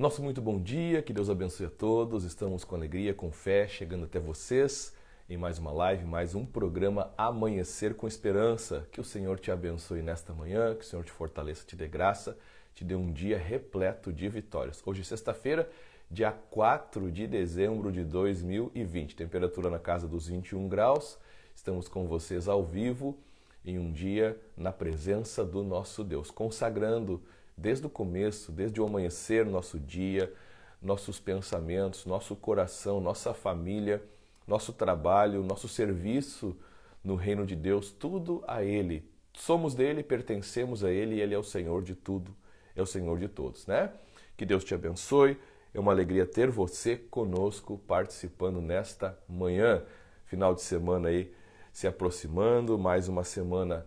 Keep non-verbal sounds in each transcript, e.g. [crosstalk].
Nosso muito bom dia, que Deus abençoe a todos. Estamos com alegria, com fé, chegando até vocês em mais uma live, mais um programa Amanhecer com Esperança. Que o Senhor te abençoe nesta manhã, que o Senhor te fortaleça, te dê graça, te dê um dia repleto de vitórias. Hoje, sexta-feira, dia 4 de dezembro de 2020, temperatura na casa dos 21 graus. Estamos com vocês ao vivo em um dia na presença do nosso Deus, consagrando desde o começo, desde o amanhecer, nosso dia, nossos pensamentos, nosso coração, nossa família, nosso trabalho, nosso serviço no reino de Deus, tudo a Ele. Somos dele, pertencemos a Ele e Ele é o Senhor de tudo, é o Senhor de todos, né? Que Deus te abençoe. É uma alegria ter você conosco participando nesta manhã, final de semana aí se aproximando, mais uma semana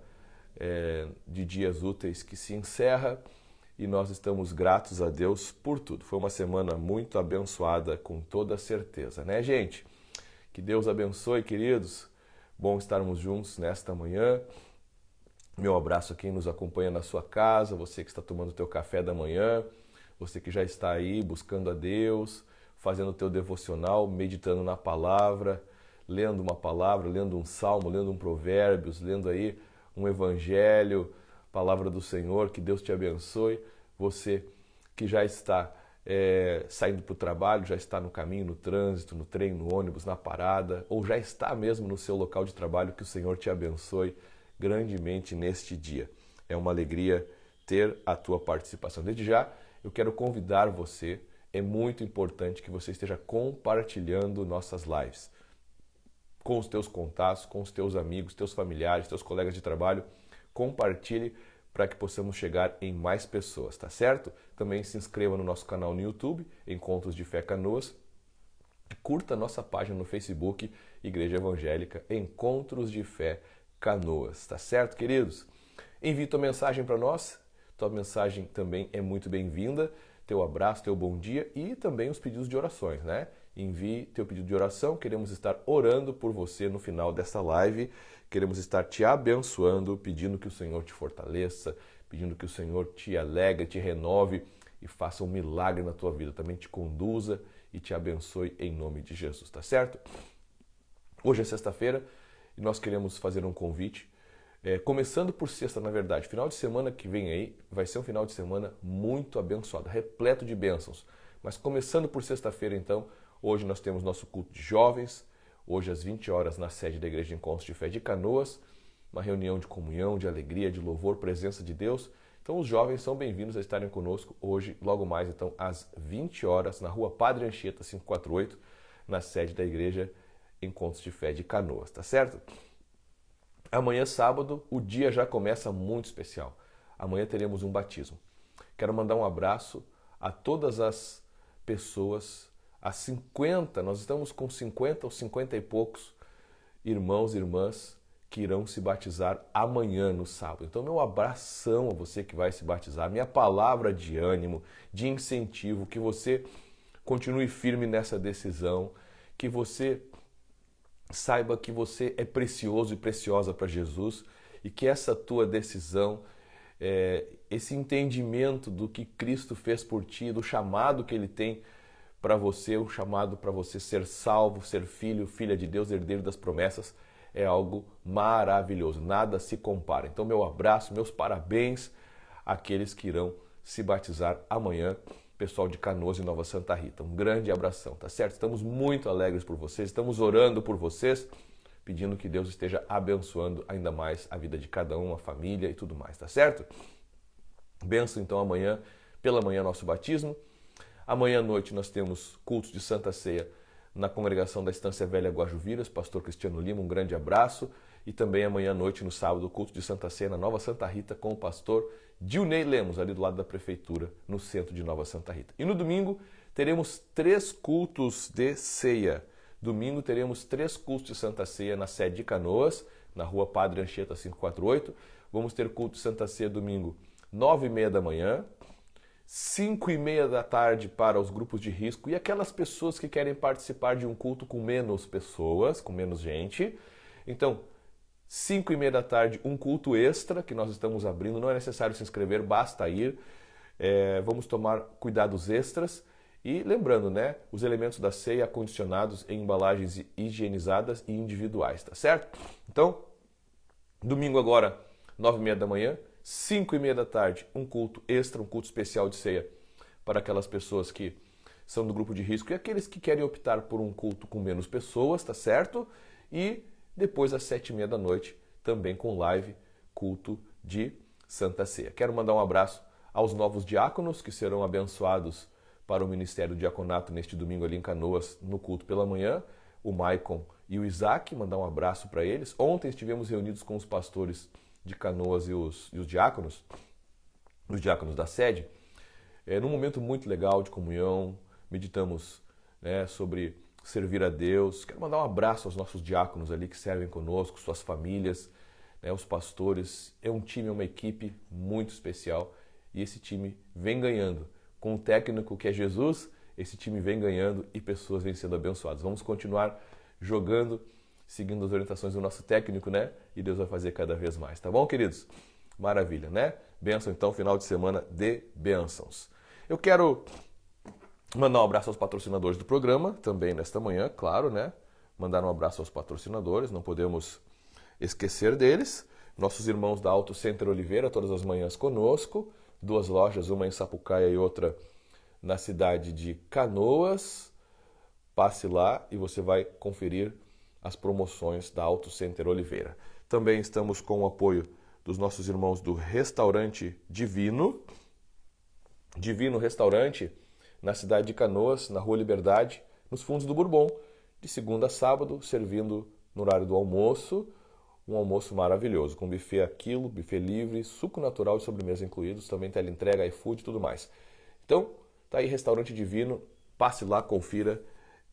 é, de dias úteis que se encerra e nós estamos gratos a Deus por tudo. Foi uma semana muito abençoada, com toda certeza, né, gente? Que Deus abençoe, queridos. Bom estarmos juntos nesta manhã. Meu abraço a quem nos acompanha na sua casa, você que está tomando o teu café da manhã, você que já está aí buscando a Deus, fazendo o teu devocional, meditando na palavra, lendo uma palavra, lendo um salmo, lendo um provérbios, lendo aí um evangelho, palavra do Senhor, que Deus te abençoe. Você que já está é, saindo para o trabalho, já está no caminho, no trânsito, no trem, no ônibus, na parada, ou já está mesmo no seu local de trabalho, que o Senhor te abençoe grandemente neste dia. É uma alegria ter a tua participação. Desde já, eu quero convidar você, é muito importante que você esteja compartilhando nossas lives com os teus contatos, com os teus amigos, teus familiares, teus colegas de trabalho. Compartilhe para que possamos chegar em mais pessoas, tá certo? Também se inscreva no nosso canal no YouTube, Encontros de Fé Canoas. Curta nossa página no Facebook, Igreja Evangélica Encontros de Fé Canoas, tá certo, queridos? Envie tua mensagem para nós. Tua mensagem também é muito bem-vinda. Teu abraço, teu bom dia e também os pedidos de orações, né? envie teu pedido de oração. Queremos estar orando por você no final dessa live. Queremos estar te abençoando, pedindo que o Senhor te fortaleça, pedindo que o Senhor te alegre, te renove e faça um milagre na tua vida. Também te conduza e te abençoe em nome de Jesus, tá certo? Hoje é sexta-feira e nós queremos fazer um convite. É, começando por sexta, na verdade, final de semana que vem aí vai ser um final de semana muito abençoado, repleto de bênçãos. Mas começando por sexta-feira, então, Hoje nós temos nosso culto de jovens, hoje às 20 horas na sede da Igreja de Encontros de Fé de Canoas, uma reunião de comunhão, de alegria, de louvor, presença de Deus. Então os jovens são bem-vindos a estarem conosco hoje, logo mais então às 20 horas na Rua Padre Anchieta 548, na sede da Igreja Encontros de Fé de Canoas, tá certo? Amanhã sábado, o dia já começa muito especial. Amanhã teremos um batismo. Quero mandar um abraço a todas as pessoas a 50, nós estamos com 50 ou 50 e poucos irmãos e irmãs que irão se batizar amanhã no sábado. Então, meu abração a você que vai se batizar, minha palavra de ânimo, de incentivo, que você continue firme nessa decisão, que você saiba que você é precioso e preciosa para Jesus e que essa tua decisão, é, esse entendimento do que Cristo fez por ti, do chamado que Ele tem para você, o chamado para você ser salvo, ser filho, filha de Deus, herdeiro das promessas, é algo maravilhoso, nada se compara. Então, meu abraço, meus parabéns àqueles que irão se batizar amanhã, pessoal de Canoas e Nova Santa Rita. Um grande abração, tá certo? Estamos muito alegres por vocês, estamos orando por vocês, pedindo que Deus esteja abençoando ainda mais a vida de cada um, a família e tudo mais, tá certo? Benção então amanhã, pela manhã, nosso batismo. Amanhã à noite nós temos cultos de Santa Ceia na congregação da Estância Velha Guajuviras, pastor Cristiano Lima, um grande abraço. E também amanhã à noite, no sábado, culto de Santa Ceia na Nova Santa Rita com o pastor Dilney Lemos, ali do lado da prefeitura, no centro de Nova Santa Rita. E no domingo teremos três cultos de ceia. Domingo teremos três cultos de Santa Ceia na sede de Canoas, na rua Padre Anchieta 548. Vamos ter culto de Santa Ceia domingo, nove e meia da manhã, 5 e meia da tarde para os grupos de risco e aquelas pessoas que querem participar de um culto com menos pessoas, com menos gente. Então, 5 e meia da tarde, um culto extra que nós estamos abrindo. Não é necessário se inscrever, basta ir. É, vamos tomar cuidados extras. E lembrando, né, os elementos da ceia acondicionados em embalagens higienizadas e individuais, tá certo? Então, domingo agora, 9 e meia da manhã, 5 e meia da tarde, um culto extra, um culto especial de ceia para aquelas pessoas que são do grupo de risco e aqueles que querem optar por um culto com menos pessoas, tá certo? E depois às sete e meia da noite, também com live, culto de Santa Ceia. Quero mandar um abraço aos novos diáconos que serão abençoados para o Ministério do Diaconato neste domingo ali em Canoas, no culto pela manhã, o Maicon e o Isaac, mandar um abraço para eles. Ontem estivemos reunidos com os pastores de Canoas e os, e os diáconos, os diáconos da sede, é, num momento muito legal de comunhão, meditamos né, sobre servir a Deus. Quero mandar um abraço aos nossos diáconos ali que servem conosco, suas famílias, né, os pastores. É um time, é uma equipe muito especial e esse time vem ganhando. Com o técnico que é Jesus, esse time vem ganhando e pessoas vêm sendo abençoadas. Vamos continuar jogando seguindo as orientações do nosso técnico, né? E Deus vai fazer cada vez mais, tá bom, queridos? Maravilha, né? Benção, então, final de semana de bênçãos. Eu quero mandar um abraço aos patrocinadores do programa, também nesta manhã, claro, né? Mandar um abraço aos patrocinadores, não podemos esquecer deles. Nossos irmãos da Auto Center Oliveira, todas as manhãs conosco. Duas lojas, uma em Sapucaia e outra na cidade de Canoas. Passe lá e você vai conferir as promoções da Auto Center Oliveira. Também estamos com o apoio dos nossos irmãos do Restaurante Divino. Divino Restaurante, na cidade de Canoas, na Rua Liberdade, nos fundos do Bourbon, de segunda a sábado, servindo no horário do almoço, um almoço maravilhoso, com buffet aquilo, buffet livre, suco natural e sobremesa incluídos, também teleentrega, iFood e tudo mais. Então, tá aí Restaurante Divino, passe lá, confira,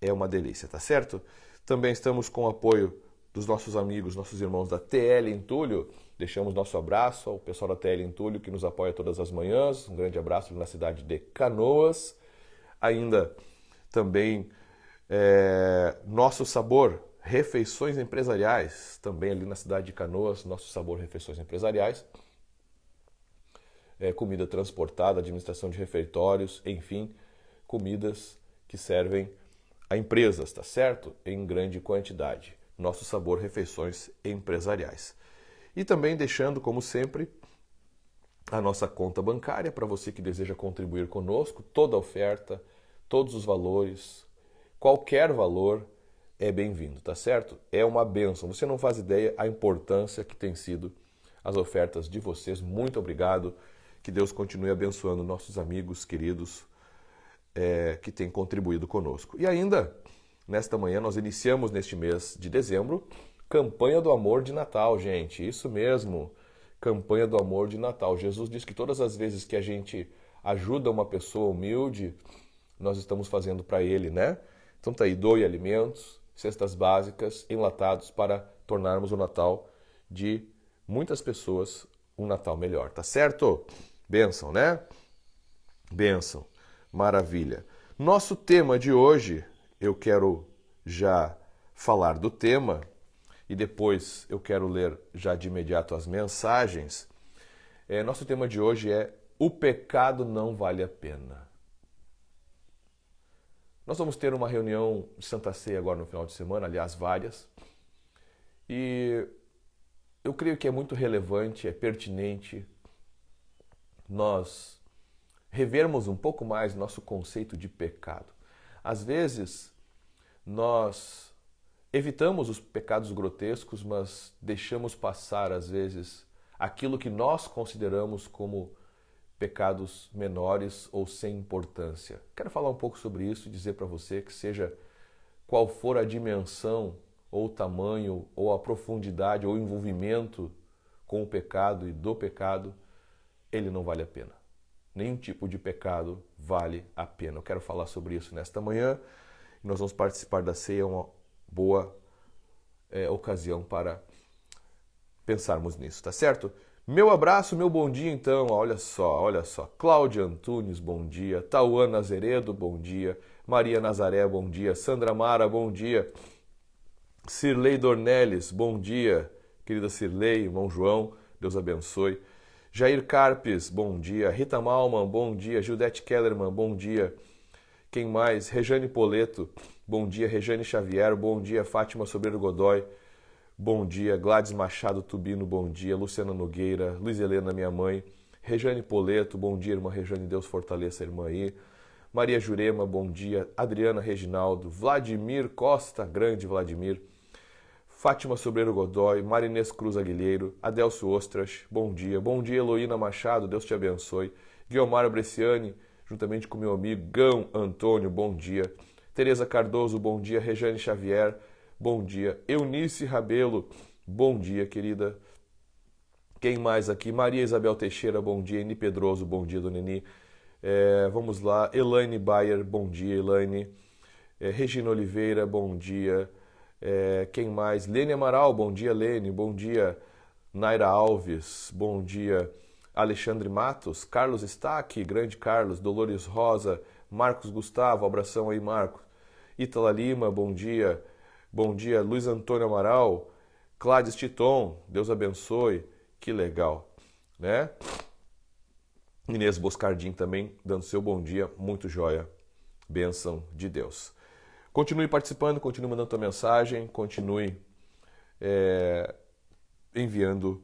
é uma delícia, tá certo? Também estamos com o apoio dos nossos amigos, nossos irmãos da TL Entulho. Deixamos nosso abraço ao pessoal da TL Entulho que nos apoia todas as manhãs. Um grande abraço na cidade de Canoas. Ainda também é, Nosso Sabor Refeições Empresariais, também ali na cidade de Canoas, Nosso Sabor Refeições Empresariais. É, comida transportada, administração de refeitórios, enfim, comidas que servem a empresas, tá certo? Em grande quantidade. Nosso sabor refeições empresariais. E também deixando, como sempre, a nossa conta bancária para você que deseja contribuir conosco, toda oferta, todos os valores, qualquer valor é bem-vindo, tá certo? É uma benção. Você não faz ideia a importância que tem sido as ofertas de vocês. Muito obrigado. Que Deus continue abençoando nossos amigos queridos é, que tem contribuído conosco. E ainda, nesta manhã, nós iniciamos neste mês de dezembro Campanha do Amor de Natal, gente. Isso mesmo, Campanha do Amor de Natal. Jesus diz que todas as vezes que a gente ajuda uma pessoa humilde, nós estamos fazendo para ele, né? Então tá aí, doe alimentos, cestas básicas, enlatados para tornarmos o Natal de muitas pessoas um Natal melhor, tá certo? Benção, né? Benção. Maravilha. Nosso tema de hoje, eu quero já falar do tema e depois eu quero ler já de imediato as mensagens. É, nosso tema de hoje é O pecado não vale a pena. Nós vamos ter uma reunião de Santa Ceia agora no final de semana, aliás, várias. E eu creio que é muito relevante, é pertinente nós revermos um pouco mais nosso conceito de pecado. Às vezes, nós evitamos os pecados grotescos, mas deixamos passar, às vezes, aquilo que nós consideramos como pecados menores ou sem importância. Quero falar um pouco sobre isso e dizer para você que, seja qual for a dimensão, ou tamanho, ou a profundidade, ou envolvimento com o pecado e do pecado, ele não vale a pena. Nenhum tipo de pecado vale a pena. Eu quero falar sobre isso nesta manhã. Nós vamos participar da ceia, uma boa é, ocasião para pensarmos nisso, tá certo? Meu abraço, meu bom dia então. Olha só, olha só. Cláudia Antunes, bom dia. Tauan Nazeredo, bom dia. Maria Nazaré, bom dia. Sandra Mara, bom dia. Sirlei Dornelles, bom dia. Querida Sirlei, irmão João, Deus abençoe. Jair Carpes, bom dia. Rita Malman, bom dia. Judete Kellerman, bom dia. Quem mais? Rejane Poleto, bom dia. Rejane Xavier, bom dia. Fátima Sobreiro Godoy, bom dia. Gladys Machado Tubino, bom dia. Luciana Nogueira, Luiz Helena, minha mãe. Rejane Poleto, bom dia, irmã Rejane, Deus fortaleça a irmã aí. Maria Jurema, bom dia. Adriana Reginaldo, Vladimir Costa, grande Vladimir. Fátima Sobreiro Godoy, Marinês Cruz Aguilheiro, Adelso Ostras, bom dia. Bom dia, Eloína Machado, Deus te abençoe. Guilmar Bresciani, juntamente com meu amigo Gão Antônio, bom dia. Tereza Cardoso, bom dia. Rejane Xavier, bom dia. Eunice Rabelo, bom dia, querida. Quem mais aqui? Maria Isabel Teixeira, bom dia. Eni Pedroso, bom dia, Dona Neni. É, vamos lá. Elaine Bayer, bom dia, Elaine. É, Regina Oliveira, bom dia. É, quem mais? Lene Amaral, bom dia, Lene. Bom dia, Naira Alves. Bom dia, Alexandre Matos. Carlos está aqui, grande Carlos. Dolores Rosa, Marcos Gustavo, abração aí, Marcos. Itala Lima, bom dia. Bom dia, Luiz Antônio Amaral. Cláudio Titon, Deus abençoe. Que legal, né? Inês Boscardim também dando seu bom dia, muito joia. Bênção de Deus. Continue participando, continue mandando tua mensagem, continue é, enviando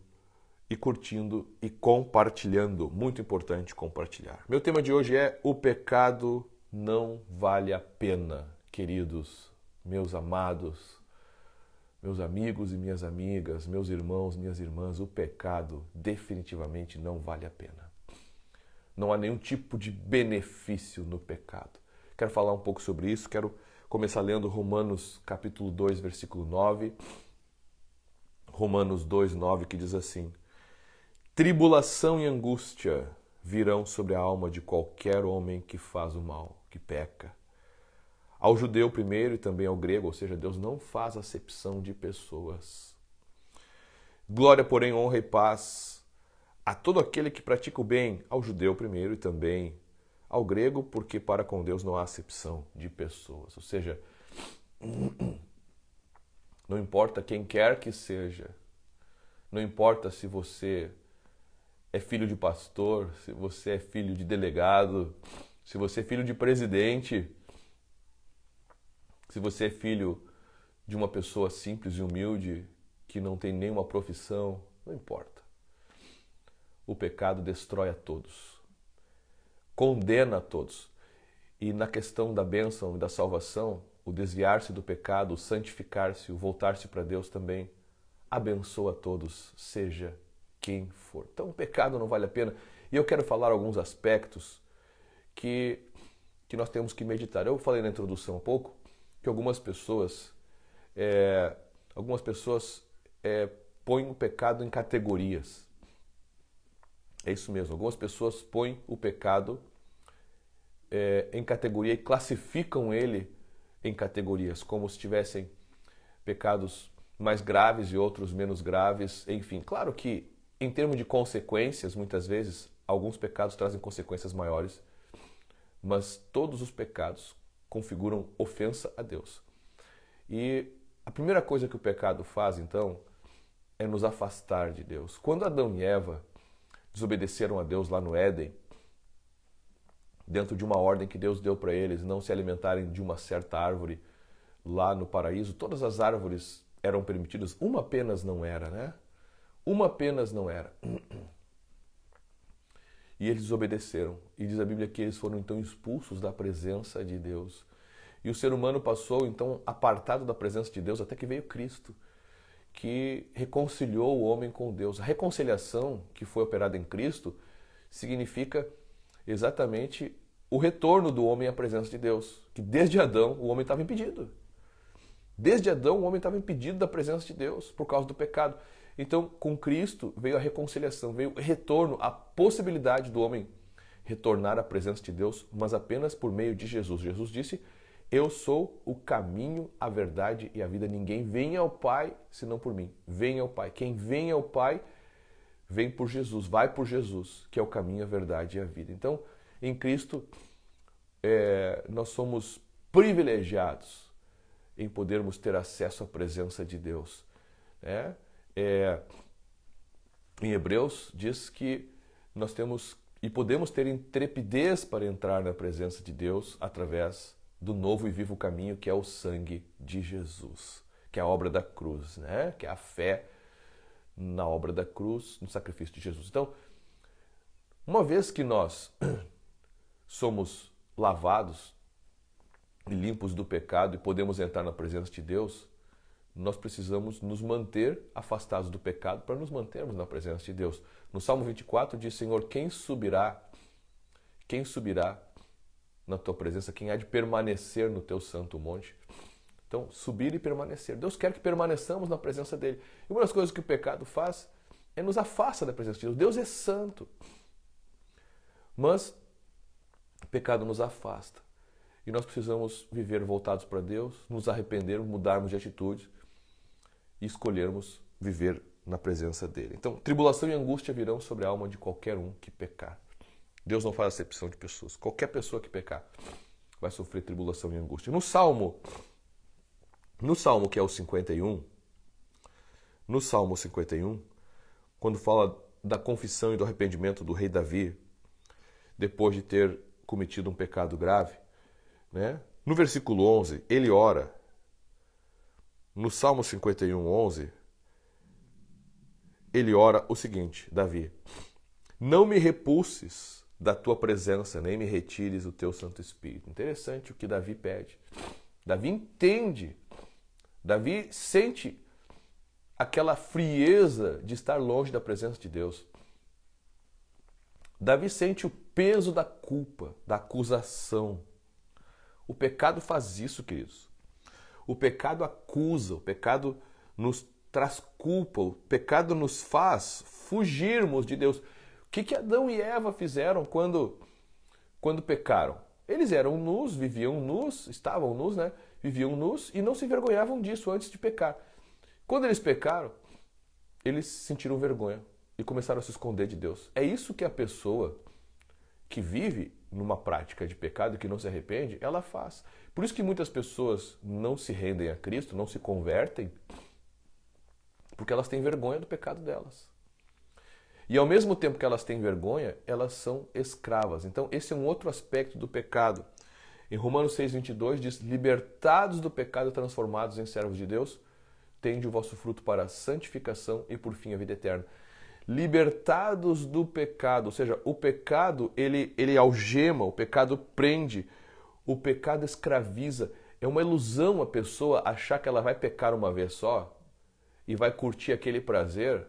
e curtindo e compartilhando. Muito importante compartilhar. Meu tema de hoje é o pecado não vale a pena, queridos, meus amados, meus amigos e minhas amigas, meus irmãos, minhas irmãs, o pecado definitivamente não vale a pena. Não há nenhum tipo de benefício no pecado. Quero falar um pouco sobre isso, quero começar lendo Romanos capítulo 2, versículo 9. Romanos 2, 9, que diz assim: Tribulação e angústia virão sobre a alma de qualquer homem que faz o mal, que peca. Ao judeu primeiro e também ao grego, ou seja, Deus não faz acepção de pessoas. Glória, porém, honra e paz a todo aquele que pratica o bem, ao judeu primeiro e também ao grego, porque para com Deus não há acepção de pessoas. Ou seja, [clears throat] não importa quem quer que seja, não importa se você é filho de pastor, se você é filho de delegado, se você é filho de presidente, se você é filho de uma pessoa simples e humilde que não tem nenhuma profissão, não importa. O pecado destrói a todos condena a todos. E na questão da bênção e da salvação, o desviar-se do pecado, o santificar-se, o voltar-se para Deus também abençoa a todos, seja quem for. Então, o pecado não vale a pena. E eu quero falar alguns aspectos que, que nós temos que meditar. Eu falei na introdução um pouco que algumas pessoas é, algumas pessoas é, põem o pecado em categorias. É isso mesmo. Algumas pessoas põem o pecado é, em categoria e classificam ele em categorias, como se tivessem pecados mais graves e outros menos graves. Enfim, claro que em termos de consequências, muitas vezes alguns pecados trazem consequências maiores, mas todos os pecados configuram ofensa a Deus. E a primeira coisa que o pecado faz, então, é nos afastar de Deus. Quando Adão e Eva desobedeceram a Deus lá no Éden, dentro de uma ordem que Deus deu para eles, não se alimentarem de uma certa árvore lá no paraíso, todas as árvores eram permitidas, uma apenas não era, né? Uma apenas não era. E eles obedeceram. E diz a Bíblia que eles foram então expulsos da presença de Deus. E o ser humano passou então apartado da presença de Deus até que veio Cristo que reconciliou o homem com Deus. A reconciliação que foi operada em Cristo significa exatamente o retorno do homem à presença de Deus, que desde Adão o homem estava impedido. Desde Adão o homem estava impedido da presença de Deus por causa do pecado. Então, com Cristo veio a reconciliação, veio o retorno, a possibilidade do homem retornar à presença de Deus, mas apenas por meio de Jesus. Jesus disse: eu sou o caminho, a verdade e a vida. Ninguém vem ao Pai senão por mim. Vem ao Pai. Quem vem ao Pai vem por Jesus, vai por Jesus, que é o caminho, a verdade e a vida. Então, em Cristo, é, nós somos privilegiados em podermos ter acesso à presença de Deus. é, é em Hebreus diz que nós temos e podemos ter intrepidez para entrar na presença de Deus através do novo e vivo caminho que é o sangue de Jesus, que é a obra da cruz, né? que é a fé na obra da cruz, no sacrifício de Jesus. Então, uma vez que nós [clears throat] somos lavados e limpos do pecado e podemos entrar na presença de Deus, nós precisamos nos manter afastados do pecado para nos mantermos na presença de Deus. No Salmo 24 diz: Senhor, quem subirá? Quem subirá na tua presença, quem há de permanecer no teu santo monte. Então, subir e permanecer. Deus quer que permaneçamos na presença dele. E uma das coisas que o pecado faz é nos afasta da presença de Deus. Deus é santo. Mas o pecado nos afasta. E nós precisamos viver voltados para Deus, nos arrepender, mudarmos de atitude e escolhermos viver na presença dele. Então, tribulação e angústia virão sobre a alma de qualquer um que pecar. Deus não faz acepção de pessoas. Qualquer pessoa que pecar vai sofrer tribulação e angústia. No Salmo, no Salmo que é o 51, no Salmo 51, quando fala da confissão e do arrependimento do rei Davi, depois de ter cometido um pecado grave, né? No versículo 11, ele ora. No Salmo 51, 11, ele ora o seguinte, Davi: Não me repulses da tua presença, nem me retires o teu Santo Espírito. Interessante o que Davi pede. Davi entende, Davi sente aquela frieza de estar longe da presença de Deus. Davi sente o peso da culpa, da acusação. O pecado faz isso, queridos. O pecado acusa, o pecado nos traz culpa, o pecado nos faz fugirmos de Deus que, que Adão e Eva fizeram quando, quando pecaram? Eles eram nus, viviam nus, estavam nus, né? Viviam nus e não se envergonhavam disso antes de pecar. Quando eles pecaram, eles sentiram vergonha e começaram a se esconder de Deus. É isso que a pessoa que vive numa prática de pecado que não se arrepende, ela faz. Por isso que muitas pessoas não se rendem a Cristo, não se convertem, porque elas têm vergonha do pecado delas. E ao mesmo tempo que elas têm vergonha, elas são escravas. Então, esse é um outro aspecto do pecado. Em Romanos 6,22 diz: Libertados do pecado, transformados em servos de Deus, tende o vosso fruto para a santificação e por fim a vida eterna. Libertados do pecado, ou seja, o pecado ele, ele algema, o pecado prende, o pecado escraviza. É uma ilusão a pessoa achar que ela vai pecar uma vez só e vai curtir aquele prazer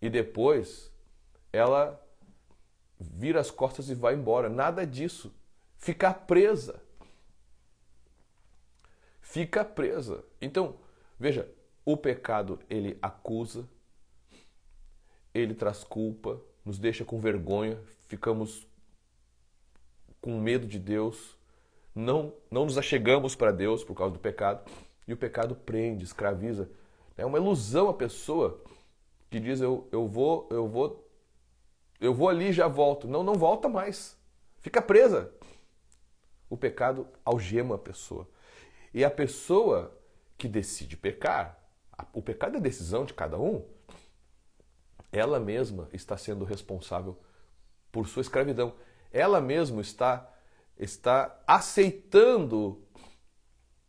e depois ela vira as costas e vai embora. Nada disso. Ficar presa. Fica presa. Então, veja, o pecado ele acusa, ele traz culpa, nos deixa com vergonha, ficamos com medo de Deus, não, não nos achegamos para Deus por causa do pecado, e o pecado prende, escraviza. É uma ilusão a pessoa que diz eu, eu vou, eu vou, eu vou ali já volto. Não, não volta mais. Fica presa. O pecado algema a pessoa. E a pessoa que decide pecar, o pecado é decisão de cada um, ela mesma está sendo responsável por sua escravidão. Ela mesma está, está aceitando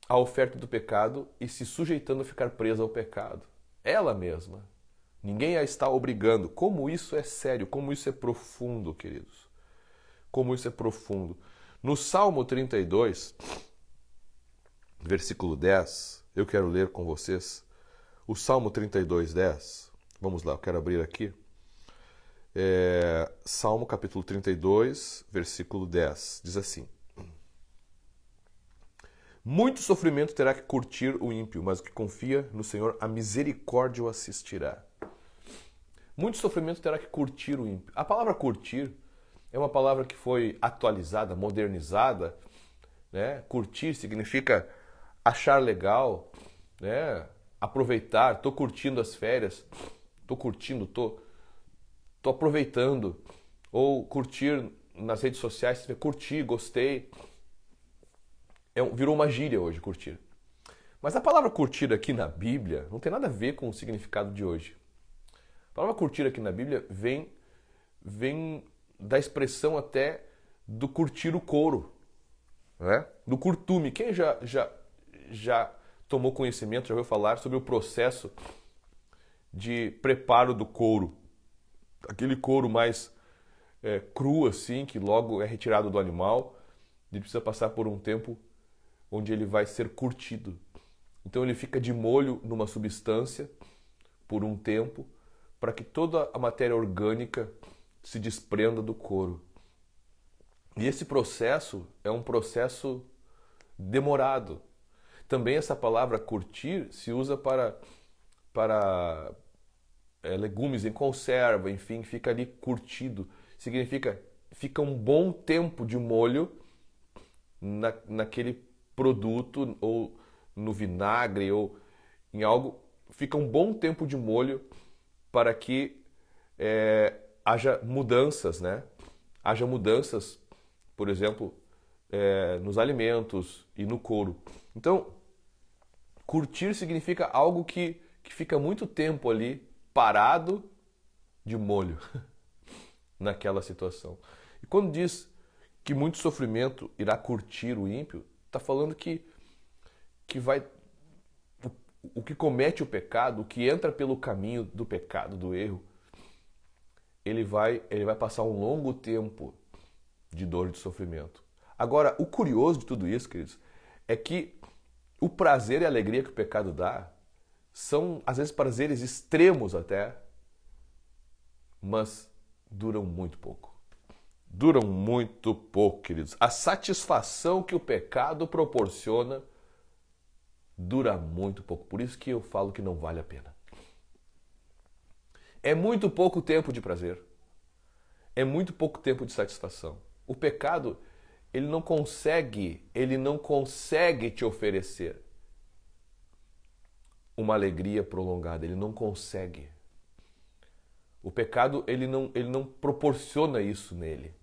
a oferta do pecado e se sujeitando a ficar presa ao pecado. Ela mesma. Ninguém a está obrigando. Como isso é sério, como isso é profundo, queridos. Como isso é profundo. No Salmo 32, versículo 10, eu quero ler com vocês o Salmo 32, 10. Vamos lá, eu quero abrir aqui. É, Salmo capítulo 32, versículo 10. Diz assim: Muito sofrimento terá que curtir o ímpio, mas o que confia no Senhor, a misericórdia o assistirá. Muito sofrimento terá que curtir o ímpio. A palavra curtir é uma palavra que foi atualizada, modernizada. Né? Curtir significa achar legal, né? aproveitar. Estou curtindo as férias, estou curtindo, estou tô, tô aproveitando. Ou curtir nas redes sociais, curti, gostei. É, virou uma gíria hoje, curtir. Mas a palavra curtir aqui na Bíblia não tem nada a ver com o significado de hoje. A palavra curtir aqui na Bíblia vem, vem da expressão até do curtir o couro, né? do curtume. Quem já, já, já tomou conhecimento, já ouviu falar sobre o processo de preparo do couro? Aquele couro mais é, cru, assim, que logo é retirado do animal, ele precisa passar por um tempo onde ele vai ser curtido. Então ele fica de molho numa substância por um tempo para que toda a matéria orgânica se desprenda do couro. E esse processo é um processo demorado. Também essa palavra curtir se usa para, para é, legumes em conserva, enfim, fica ali curtido. Significa fica um bom tempo de molho na, naquele produto ou no vinagre ou em algo, fica um bom tempo de molho para que é, haja mudanças, né? Haja mudanças, por exemplo, é, nos alimentos e no couro. Então, curtir significa algo que, que fica muito tempo ali parado de molho [laughs] naquela situação. E quando diz que muito sofrimento irá curtir o ímpio, está falando que, que vai o que comete o pecado, o que entra pelo caminho do pecado, do erro, ele vai, ele vai passar um longo tempo de dor e de sofrimento. Agora, o curioso de tudo isso, queridos, é que o prazer e a alegria que o pecado dá são, às vezes, prazeres extremos até, mas duram muito pouco. Duram muito pouco, queridos. A satisfação que o pecado proporciona dura muito pouco. Por isso que eu falo que não vale a pena. É muito pouco tempo de prazer. É muito pouco tempo de satisfação. O pecado, ele não consegue, ele não consegue te oferecer uma alegria prolongada, ele não consegue. O pecado, ele não, ele não proporciona isso nele.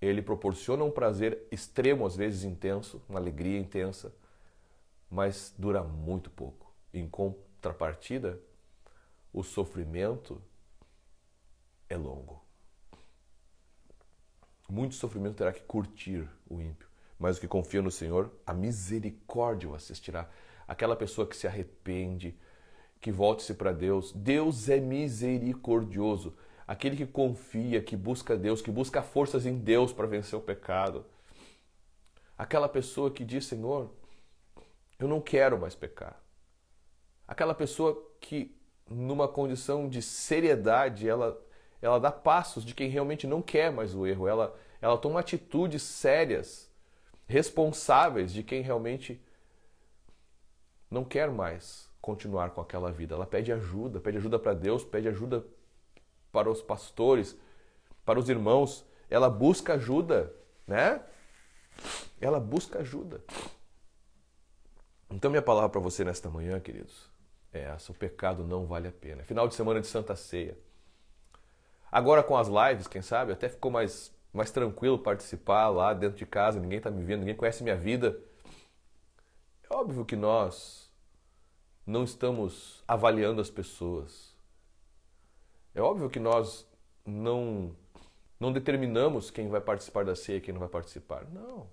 Ele proporciona um prazer extremo, às vezes intenso, uma alegria intensa, mas dura muito pouco. Em contrapartida, o sofrimento é longo. Muito sofrimento terá que curtir o ímpio, mas o que confia no Senhor, a misericórdia o assistirá. Aquela pessoa que se arrepende, que volte-se para Deus. Deus é misericordioso. Aquele que confia, que busca Deus, que busca forças em Deus para vencer o pecado. Aquela pessoa que diz: Senhor, eu não quero mais pecar. Aquela pessoa que, numa condição de seriedade, ela, ela dá passos de quem realmente não quer mais o erro. Ela, ela toma atitudes sérias, responsáveis de quem realmente não quer mais continuar com aquela vida. Ela pede ajuda, pede ajuda para Deus, pede ajuda para os pastores, para os irmãos. Ela busca ajuda, né? Ela busca ajuda. Então, minha palavra para você nesta manhã, queridos, é essa: o pecado não vale a pena. Final de semana de Santa Ceia. Agora com as lives, quem sabe, até ficou mais, mais tranquilo participar lá dentro de casa, ninguém está me vendo, ninguém conhece minha vida. É óbvio que nós não estamos avaliando as pessoas. É óbvio que nós não, não determinamos quem vai participar da ceia e quem não vai participar. Não.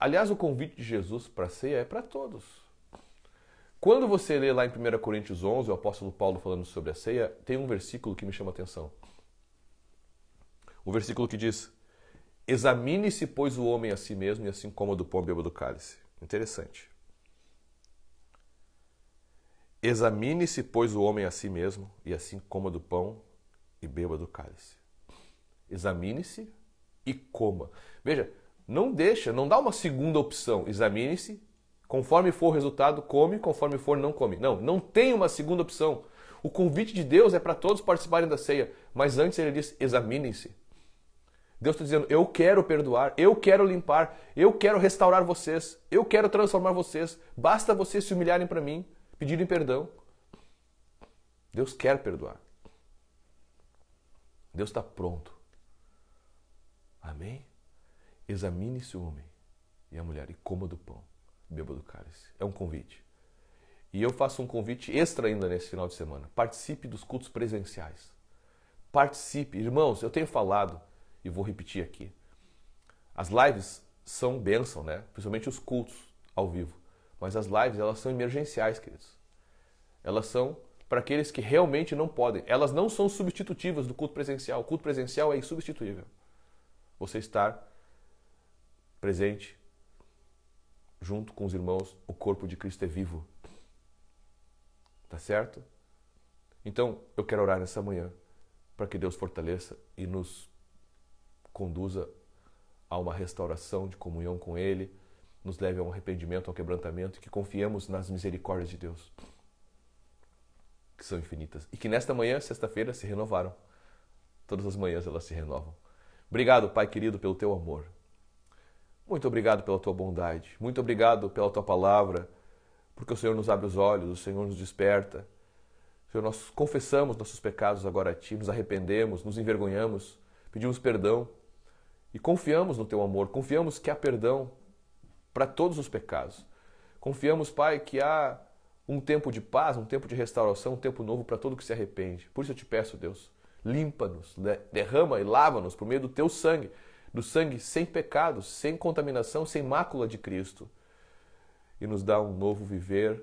Aliás, o convite de Jesus para a ceia é para todos. Quando você lê lá em 1 Coríntios 11, o apóstolo Paulo falando sobre a ceia, tem um versículo que me chama a atenção. O versículo que diz: Examine-se, pois, o homem a si mesmo, e assim coma do pão beba do cálice. Interessante. Examine-se, pois, o homem a si mesmo, e assim coma do pão e beba do cálice. Examine-se e coma. Veja, não deixa, não dá uma segunda opção. Examine-se, conforme for o resultado, come, conforme for, não come. Não, não tem uma segunda opção. O convite de Deus é para todos participarem da ceia, mas antes ele diz: examine se Deus está dizendo: eu quero perdoar, eu quero limpar, eu quero restaurar vocês, eu quero transformar vocês. Basta vocês se humilharem para mim, pedirem perdão. Deus quer perdoar. Deus está pronto. Amém? Examine-se o homem e a mulher, e coma do pão, beba do cálice. É um convite. E eu faço um convite extra ainda nesse final de semana. Participe dos cultos presenciais. Participe. Irmãos, eu tenho falado e vou repetir aqui. As lives são bênção, né? Principalmente os cultos ao vivo. Mas as lives, elas são emergenciais, queridos. Elas são para aqueles que realmente não podem. Elas não são substitutivas do culto presencial. O culto presencial é insubstituível. Você estar presente, junto com os irmãos, o corpo de Cristo é vivo. Tá certo? Então, eu quero orar nessa manhã para que Deus fortaleça e nos conduza a uma restauração de comunhão com Ele, nos leve a um arrependimento, ao quebrantamento e que confiemos nas misericórdias de Deus, que são infinitas. E que nesta manhã, sexta-feira, se renovaram. Todas as manhãs elas se renovam. Obrigado, Pai querido, pelo teu amor. Muito obrigado pela tua bondade, muito obrigado pela tua palavra, porque o Senhor nos abre os olhos, o Senhor nos desperta. Senhor, nós confessamos nossos pecados agora a ti, nos arrependemos, nos envergonhamos, pedimos perdão e confiamos no teu amor, confiamos que há perdão para todos os pecados. Confiamos, Pai, que há um tempo de paz, um tempo de restauração, um tempo novo para todo que se arrepende. Por isso eu te peço, Deus, limpa-nos, né, derrama e lava-nos por meio do teu sangue do sangue sem pecado, sem contaminação, sem mácula de Cristo, e nos dá um novo viver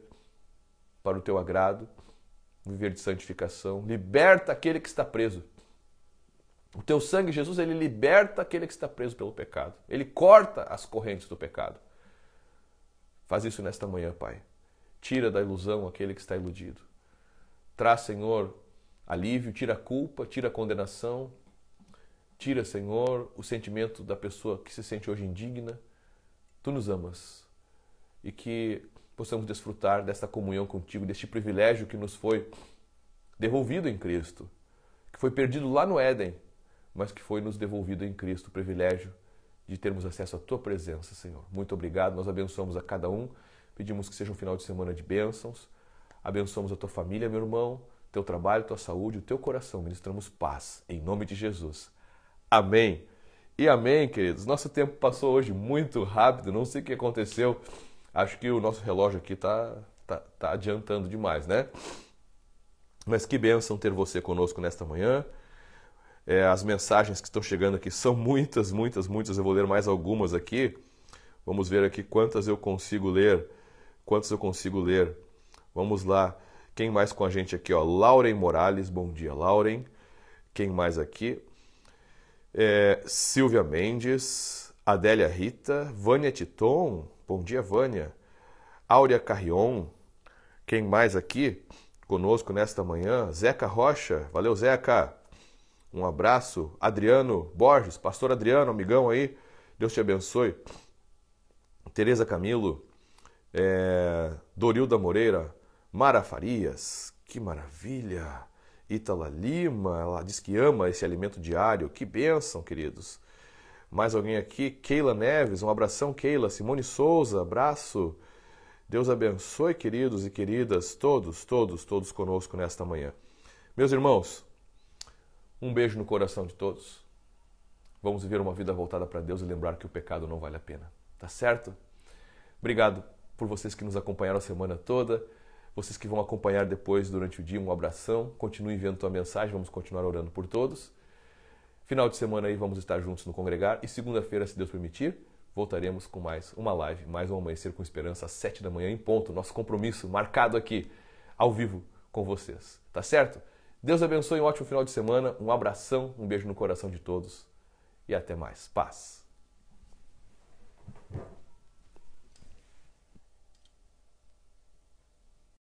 para o teu agrado, um viver de santificação. Liberta aquele que está preso. O teu sangue, Jesus, ele liberta aquele que está preso pelo pecado. Ele corta as correntes do pecado. Faz isso nesta manhã, Pai. Tira da ilusão aquele que está iludido. Traz, Senhor, alívio, tira a culpa, tira a condenação, Tira, Senhor, o sentimento da pessoa que se sente hoje indigna. Tu nos amas e que possamos desfrutar desta comunhão contigo, deste privilégio que nos foi devolvido em Cristo, que foi perdido lá no Éden, mas que foi nos devolvido em Cristo, o privilégio de termos acesso à tua presença, Senhor. Muito obrigado. Nós abençoamos a cada um. Pedimos que seja um final de semana de bênçãos. Abençoamos a tua família, meu irmão, teu trabalho, tua saúde, o teu coração. Ministramos paz em nome de Jesus. Amém. E amém, queridos. Nosso tempo passou hoje muito rápido, não sei o que aconteceu. Acho que o nosso relógio aqui tá, tá, tá adiantando demais, né? Mas que bênção ter você conosco nesta manhã. É, as mensagens que estão chegando aqui são muitas, muitas, muitas. Eu vou ler mais algumas aqui. Vamos ver aqui quantas eu consigo ler. Quantas eu consigo ler. Vamos lá. Quem mais com a gente aqui? Ó, Lauren Morales. Bom dia, Lauren. Quem mais aqui? é, Silvia Mendes, Adélia Rita, Vânia Titon, bom dia Vânia, Áurea Carrion, quem mais aqui conosco nesta manhã? Zeca Rocha, valeu Zeca, um abraço, Adriano Borges, pastor Adriano, amigão aí, Deus te abençoe, Tereza Camilo, é, Dorilda Moreira, Mara Farias, que maravilha! Ítala Lima, ela diz que ama esse alimento diário. Que bênção, queridos. Mais alguém aqui? Keila Neves, um abração, Keila. Simone Souza, abraço. Deus abençoe, queridos e queridas, todos, todos, todos conosco nesta manhã. Meus irmãos, um beijo no coração de todos. Vamos viver uma vida voltada para Deus e lembrar que o pecado não vale a pena. Tá certo? Obrigado por vocês que nos acompanharam a semana toda. Vocês que vão acompanhar depois durante o dia, um abração. Continue enviando tua mensagem, vamos continuar orando por todos. Final de semana aí vamos estar juntos no congregar e segunda-feira, se Deus permitir, voltaremos com mais uma live, mais um amanhecer com esperança às sete da manhã em ponto. Nosso compromisso marcado aqui ao vivo com vocês, tá certo? Deus abençoe, um ótimo final de semana, um abração, um beijo no coração de todos e até mais. Paz.